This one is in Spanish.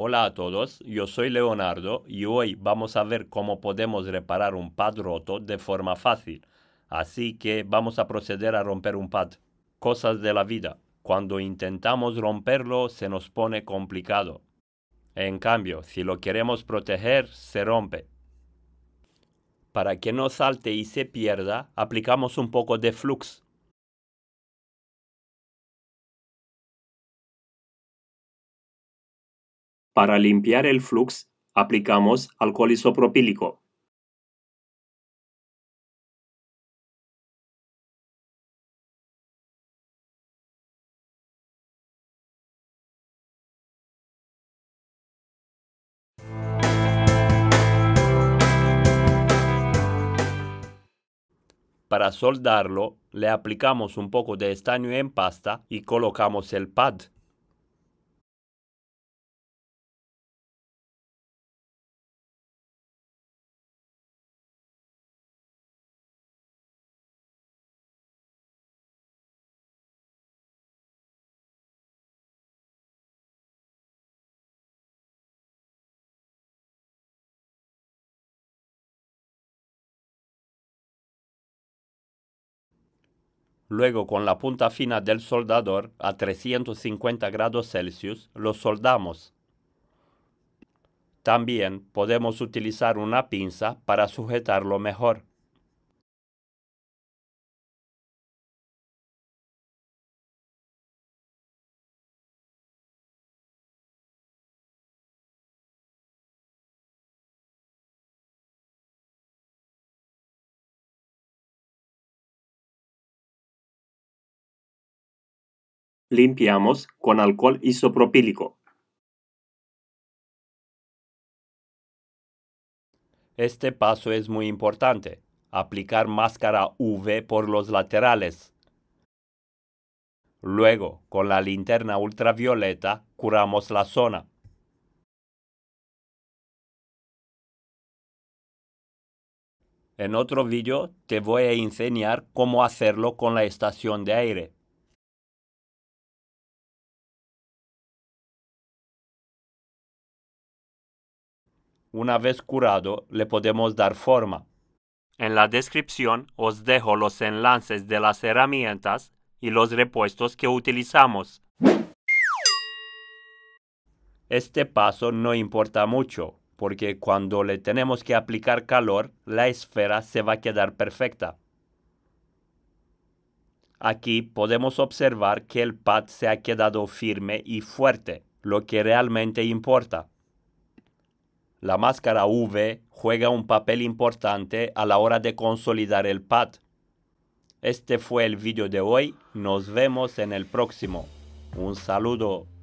Hola a todos, yo soy Leonardo y hoy vamos a ver cómo podemos reparar un pad roto de forma fácil. Así que vamos a proceder a romper un pad. Cosas de la vida. Cuando intentamos romperlo se nos pone complicado. En cambio, si lo queremos proteger, se rompe. Para que no salte y se pierda, aplicamos un poco de flux, Para limpiar el flux, aplicamos alcohol isopropílico. Para soldarlo, le aplicamos un poco de estaño en pasta y colocamos el pad Luego, con la punta fina del soldador a 350 grados Celsius, lo soldamos. También podemos utilizar una pinza para sujetarlo mejor. limpiamos con alcohol isopropílico. Este paso es muy importante. Aplicar máscara UV por los laterales. Luego, con la linterna ultravioleta, curamos la zona. En otro vídeo te voy a enseñar cómo hacerlo con la estación de aire. Una vez curado, le podemos dar forma. En la descripción os dejo los enlaces de las herramientas y los repuestos que utilizamos. Este paso no importa mucho, porque cuando le tenemos que aplicar calor, la esfera se va a quedar perfecta. Aquí podemos observar que el pad se ha quedado firme y fuerte, lo que realmente importa. La máscara V juega un papel importante a la hora de consolidar el pad. Este fue el vídeo de hoy, nos vemos en el próximo. Un saludo.